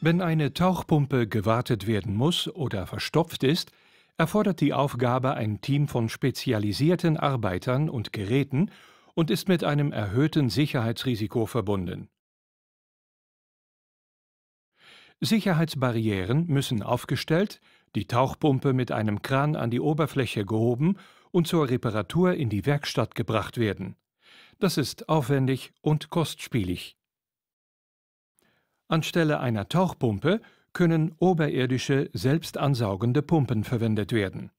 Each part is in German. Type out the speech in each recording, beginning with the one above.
Wenn eine Tauchpumpe gewartet werden muss oder verstopft ist, erfordert die Aufgabe ein Team von spezialisierten Arbeitern und Geräten und ist mit einem erhöhten Sicherheitsrisiko verbunden. Sicherheitsbarrieren müssen aufgestellt, die Tauchpumpe mit einem Kran an die Oberfläche gehoben und zur Reparatur in die Werkstatt gebracht werden. Das ist aufwendig und kostspielig. Anstelle einer Tauchpumpe können oberirdische, selbstansaugende Pumpen verwendet werden.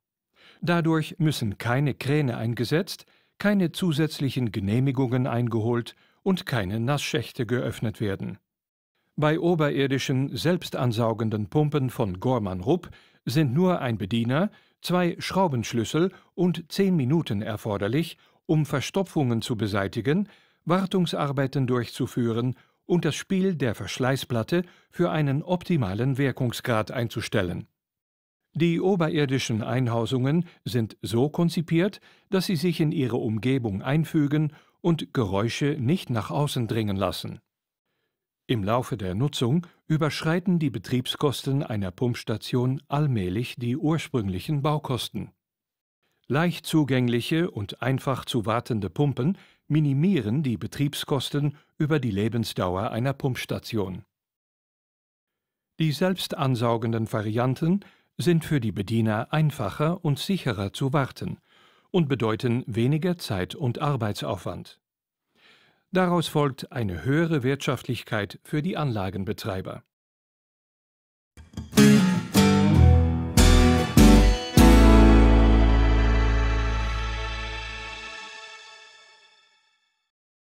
Dadurch müssen keine Kräne eingesetzt, keine zusätzlichen Genehmigungen eingeholt und keine Nassschächte geöffnet werden. Bei oberirdischen, selbstansaugenden Pumpen von Gorman Rupp sind nur ein Bediener, zwei Schraubenschlüssel und zehn Minuten erforderlich, um Verstopfungen zu beseitigen, Wartungsarbeiten durchzuführen und das Spiel der Verschleißplatte für einen optimalen Wirkungsgrad einzustellen. Die oberirdischen Einhausungen sind so konzipiert, dass sie sich in ihre Umgebung einfügen und Geräusche nicht nach außen dringen lassen. Im Laufe der Nutzung überschreiten die Betriebskosten einer Pumpstation allmählich die ursprünglichen Baukosten. Leicht zugängliche und einfach zu wartende Pumpen minimieren die Betriebskosten über die Lebensdauer einer Pumpstation. Die selbst ansaugenden Varianten sind für die Bediener einfacher und sicherer zu warten und bedeuten weniger Zeit und Arbeitsaufwand. Daraus folgt eine höhere Wirtschaftlichkeit für die Anlagenbetreiber.